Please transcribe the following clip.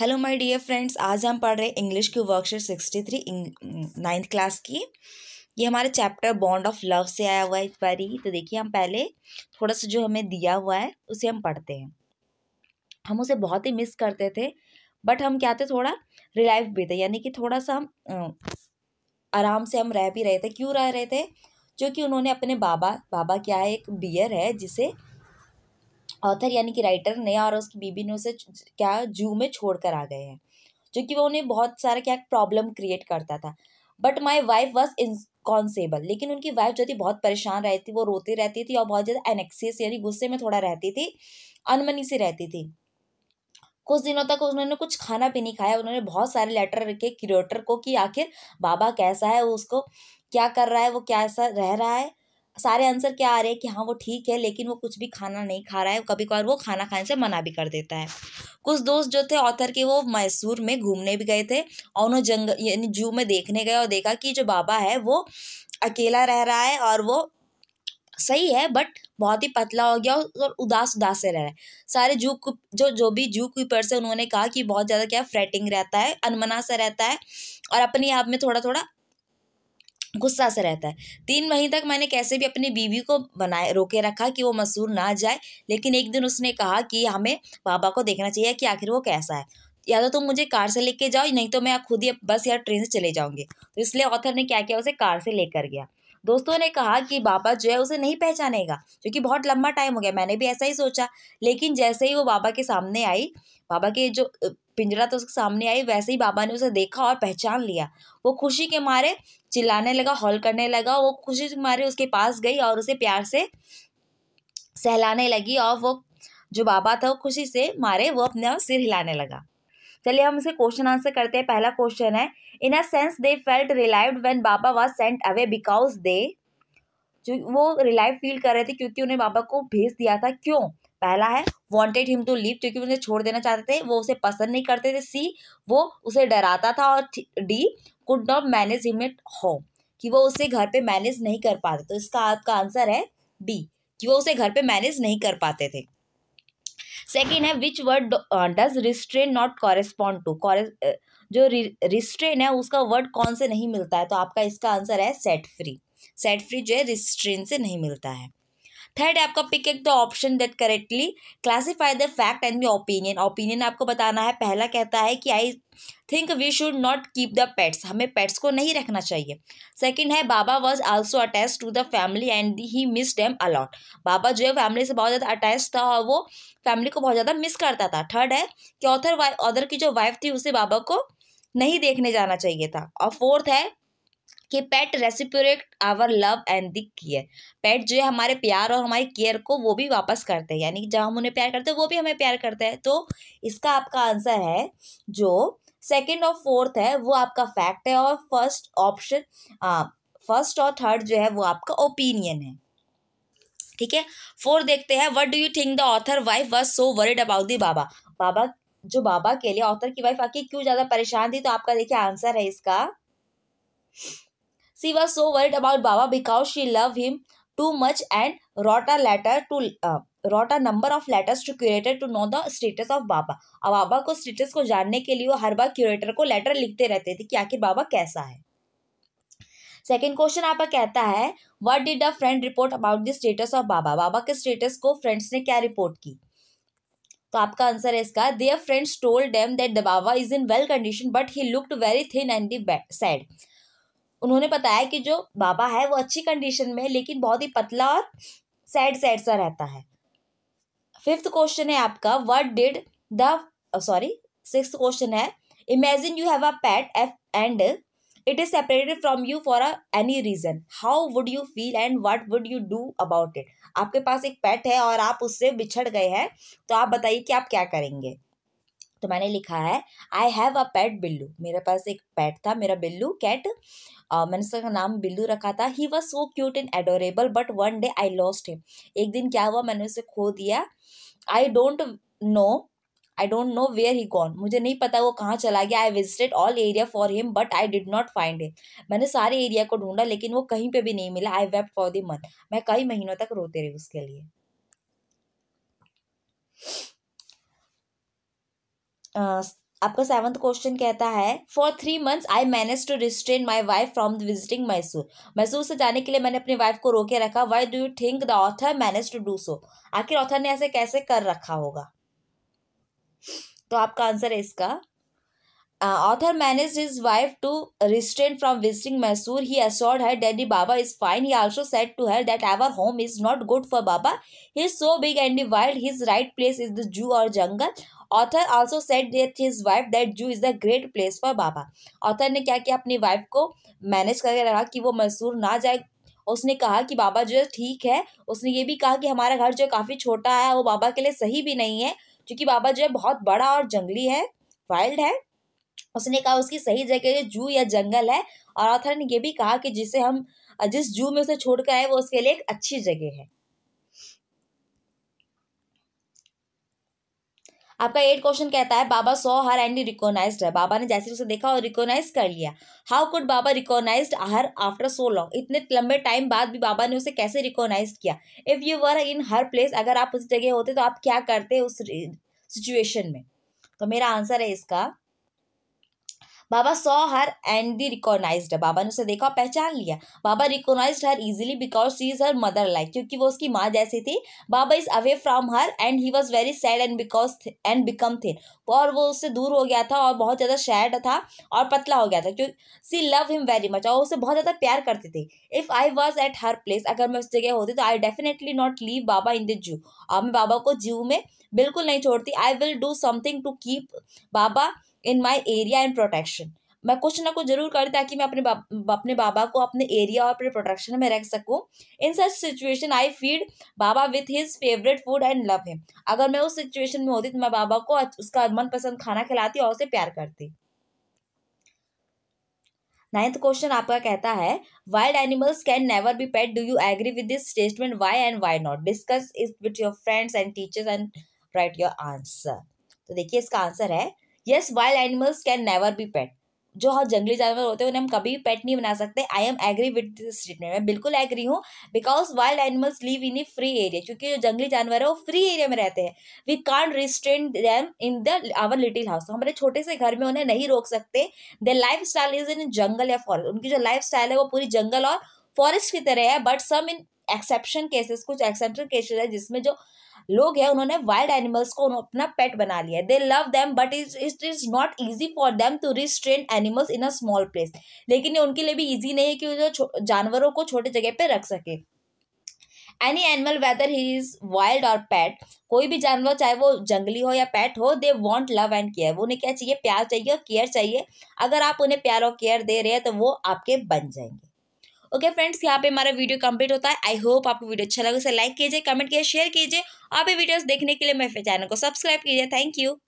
Hello my dear friends आज हम पढ़ रहे हैं इंग्लिश की worksheet sixty three ninth class की ये हमारे चैप्टर बॉन्ड ऑफ लव से आया हुआ है इस बार ही तो देखिए हम पहले थोड़ा सा जो हमें दिया हुआ है उसे हम पढ़ते हैं हम उसे बहुत ही मिस करते थे बट हम क्या थे थोड़ा रिलाइव भी थे यानी कि थोड़ा सा हम आराम से हम रह भी रहे थे क्यों रह रहे थे जो कि उन्होंने अपने बाबा बाबा क्या है एक बियर है जिसे ऑथर यानी कि राइटर ने और उसकी बीबी ने उसे क्या जू में छोड़ कर आ गए हैं जो कि वो उन्हें बहुत सारा क्या प्रॉब्लम क्रिएट करता था but my wife was inconsolable लेकिन उनकी वाइफ जो थी बहुत परेशान रहती थी वो रोती रहती थी और बहुत ज़्यादा एनेक्सिस यानी गुस्से में थोड़ा रहती थी अनमनी से रहती थी कुछ दिनों तक उन्होंने कुछ खाना भी नहीं खाया उन्होंने बहुत सारे लेटर रखे क्यूरेटर को कि आखिर बाबा कैसा है उसको क्या कर रहा है वो कैसा रह रहा है सारे आंसर क्या आ रहे हैं कि हाँ वो ठीक है लेकिन वो कुछ भी खाना नहीं खा रहा है कभी कभार वो खाना खाने से मना भी कर देता है कुछ दोस्त जो थे ऑथर के वो मैसूर में घूमने भी गए थे और उन्होंने जंगल यानी जू में देखने गए और देखा कि जो बाबा है वो अकेला रह रहा है और वो सही है बट बहुत ही पतला हो गया और उदास उदास से रह रहा है सारे जू जो जो भी जू कीपर्स है उन्होंने कहा कि बहुत ज़्यादा क्या फ्रेटिंग रहता है अनमना सा रहता है और अपने आप में थोड़ा थोड़ा गुस्सा से रहता है तीन महीने तक मैंने कैसे भी अपनी बीवी को बनाए रोके रखा कि वो मसूर ना जाए लेकिन एक दिन उसने कहा कि हमें बाबा को देखना चाहिए कि आखिर वो कैसा है या तो तुम मुझे कार से लेके जाओ नहीं तो मैं खुद ही बस या ट्रेन से चले जाऊँगी तो इसलिए ऑथर ने क्या किया उसे कार से लेकर गया दोस्तों ने कहा कि बाबा जो है उसे नहीं पहचानेगा क्योंकि बहुत लंबा टाइम हो गया मैंने भी ऐसा ही सोचा लेकिन जैसे ही वो बाबा के सामने आई बाबा के जो पिंजरा तो उसके सामने आई वैसे ही बाबा ने उसे देखा और पहचान लिया वो खुशी के मारे चिल्लाने लगा हॉल करने लगा वो खुशी के मारे उसके पास गई और उसे प्यार से सहलाने लगी और वो जो बाबा था वो खुशी से मारे वो अपना सिर हिलाने लगा चलिए हम इसे क्वेश्चन आंसर करते हैं पहला क्वेश्चन है in a sense they felt relieved when Baba was sent away because they जो वो रिलाइव फील कर रहे थे क्योंकि उन्हें बाबा को भेज दिया था क्यों पहला है वॉन्टेड हिम टू लीव क्योंकि उन्हें छोड़ देना चाहते थे वो उसे पसंद नहीं करते थे सी वो उसे डराता था और they could not manage him at home कि वो उसे घर पे मैनेज नहीं कर पाते तो इसका आपका आंसर है डी कि वो उसे घर पे मैनेज नहीं कर पाते थे सेकेंड है which word does restrain not correspond to जो रिस्ट्रेन है उसका वर्ड कौन से नहीं मिलता है तो आपका इसका आंसर है सेट फ्री सेट फ्री जो है रिस्ट्रेन से नहीं मिलता है थर्ड है आपका पिक एक the option that correctly classify the fact and your opinion opinion आपको बताना है पहला कहता है कि I think we should not keep the pets हमें पेट्स को नहीं रखना चाहिए सेकेंड है Baba was also attach to the family and he miss them a lot Baba जो है फैमिली से बहुत ज़्यादा अटैच था और वो फैमिली को बहुत ज़्यादा मिस करता था थर्ड है कि ऑथर ऑदर की जो वाइफ थी उसे बाबा को नहीं देखने जाना चाहिए था और फोर्थ है कि pet reciprocate our love and the care pet जो है हमारे प्यार और हमारी केयर को वो भी वापस करते हैं यानी कि जब हम उन्हें प्यार करते हैं वो भी हमें प्यार करते हैं तो इसका आपका आंसर है जो सेकेंड और फोर्थ है वो आपका फैक्ट है और फर्स्ट ऑप्शन फर्स्ट और थर्ड जो है वो आपका ओपिनियन है ठीक है फोर देखते हैं what do you think the author wife was so worried about the Baba Baba जो बाबा के लिए ऑथर की वाइफ आके क्यों ज़्यादा परेशान थी तो आपका देखिए आंसर है इसका She was so worried about Baba because she loved him too much and wrote a letter to uh, wrote a number of letters to curator to know the status of Baba. अब बाबा को status को जानने के लिए वो हर बार curator को letter लिखते रहते थे कि आखिर बाबा कैसा है सेकेंड क्वेश्चन आपका कहता है what did the friend report about the status of Baba Baba के स्टेटस को फ्रेंड्स ने क्या रिपोर्ट की तो आपका आंसर है इसका their friends told them that the Baba is in well condition but he looked very thin and that उन्होंने बताया कि जो बाबा है वो अच्छी कंडीशन में है लेकिन बहुत ही पतला और सैड सैड सा रहता है फिफ्थ क्वेश्चन है आपका what did the sorry six question है imagine you have a pet if and it is separated from you for a any reason how would you feel and what would you do about it आपके पास एक PAT है और आप उससे बिछड़ गए हैं तो आप बताइए कि आप क्या करेंगे तो मैंने लिखा है I have a pet Billu मेरे पास एक पैट था मेरा बिल्लू कैट मैंने उसका नाम बिल्लू रखा था he was so cute and adorable but one day I lost him एक दिन क्या हुआ मैंने उसे खो दिया I don't know I don't know where he gone मुझे नहीं पता वो कहाँ चला गया I visited all area for him but I did not find him मैंने सारे एरिया को ढूंढा लेकिन वो कहीं पे भी नहीं मिला आई वेप फॉर दी मंथ मैं कई महीनों तक रोते रही उसके लिए आपका सेवंथ क्वेश्चन कहता है for three months I manage to restrain my wife from the visiting Mysore Mysore से जाने के लिए मैंने अपनी वाइफ को रोके रखा why do you think the author manage to do so आखिर ऑथर ने ऐसे कैसे कर रखा होगा तो आपका आंसर है इसका author manage his wife to restrain from visiting Mysore he assured her daddy Baba is fine he also said to her that our home is not good for Baba he is so big and the wild his right place is the zoo और jungle author also said that his wife that zoo is the great place for Baba author ने क्या किया अपनी wife को manage करके रखा कि वो मैसूर ना जाए उसने कहा कि बाबा जो है ठीक है उसने ये भी कहा कि हमारा घर जो है काफ़ी छोटा है वो बाबा के लिए सही भी नहीं है क्योंकि बाबा जो है बहुत बड़ा और जंगली है वाइल्ड है उसने कहा उसकी सही जगह जू या जंगल है और ऑथर ने यह भी कहा कि जिसे हम जिस जू में उसे छोड़कर आए वो उसके लिए एक अच्छी जगह है आपका एट क्वेश्चन कहता है बाबा सो हर एंड रिकॉग्नाइज है बाबा ने जैसे उसे देखा और रिकॉग्नाइज कर लिया how could Baba recognise her after so long इतने लंबे टाइम बाद भी बाबा ने उसे कैसे रिकॉग्नाइज किया if you were in her place अगर आप उस जगह होते तो आप क्या करते उस सिचुएशन में तो मेरा आंसर है इसका Baba saw her and the recognise Baba ने उसे देखा और पहचान लिया Baba recognise her easily because she is her mother like क्योंकि वो उसकी माँ जैसी थी Baba is away from her and he was very sad and because and become थे और वो उससे दूर हो गया था और बहुत ज़्यादा शैड था और पतला हो गया था क्योंकि she love him very much और उसे बहुत ज़्यादा प्यार करते थे if I was at her place अगर मैं उस जगह होती तो I definitely not leave Baba in the zoo और मैं बाबा को जू में बिल्कुल नहीं छोड़ती I will do something to keep Baba in my area and protection मैं कुछ ना कुछ जरूर करूँ ताकि मैं अपने बा, अपने बाबा को अपने एरिया और अपने प्रोटेक्शन में रख सकूँ in such situation I feed Baba with his favourite food and love him अगर मैं उस सिचुएशन में होती तो मैं बाबा को उसका मनपसंद खाना खिलाती और उसे प्यार करती नाइन्थ क्वेश्चन आपका कहता है wild animals can never be pet do you agree with this statement why and why not discuss it with your friends and teachers and write your answer तो देखिए इसका आंसर है yes wild animals can never be pet जो हाँ जंगली जानवर होते हैं उन्हें हम कभी पेट नहीं बना सकते I am agree with this statement मैं बिल्कुल एग्री हूँ because wild animals live in a free area क्योंकि जो जंगली जानवर है वो फ्री एरिया में रहते हैं we can't restrain them in the our little house हमारे छोटे से घर में उन्हें नहीं रोक सकते the lifestyle is in jungle या फॉरेस्ट उनकी जो लाइफ स्टाइल है वो पूरी जंगल और फॉरेस्ट की तरह है but some in exception cases कुछ एक्सेप्शन केसेस है जिसमें जो लोग हैं उन्होंने वाइल्ड एनिमल्स को अपना पेट बना लिया है they love them but is it is not easy for them to restrain animals in a small place लेकिन ये उनके लिए भी ईजी नहीं है कि वो जो जानवरों को छोटे जगह पर रख सके any animal whether he is wild और पैट कोई भी जानवर चाहे वो जंगली हो या पैट हो they want love and care उन्हें क्या चाहिए प्यार चाहिए और केयर चाहिए अगर आप उन्हें प्यार और केयर दे रहे हैं तो वो आपके बन जाएंगे ओके फ्रेंड्स यहाँ पे हमारा वीडियो कंप्लीट होता है आई होप आपको वीडियो अच्छा लगे उसे लाइक कीजिए कमेंट कीजिए शेयर कीजिए और ये वीडियोस देखने के लिए मेरे चैनल को सब्सक्राइब कीजिए थैंक यू